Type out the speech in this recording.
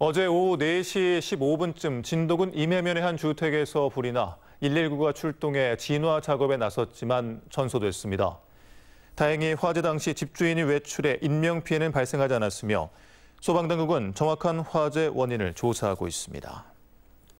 어제 오후 4시 15분쯤 진도군 임해면의 한 주택에서 불이 나 119가 출동해 진화 작업에 나섰지만 전소됐습니다. 다행히 화재 당시 집주인이 외출해 인명피해는 발생하지 않았으며 소방당국은 정확한 화재 원인을 조사하고 있습니다.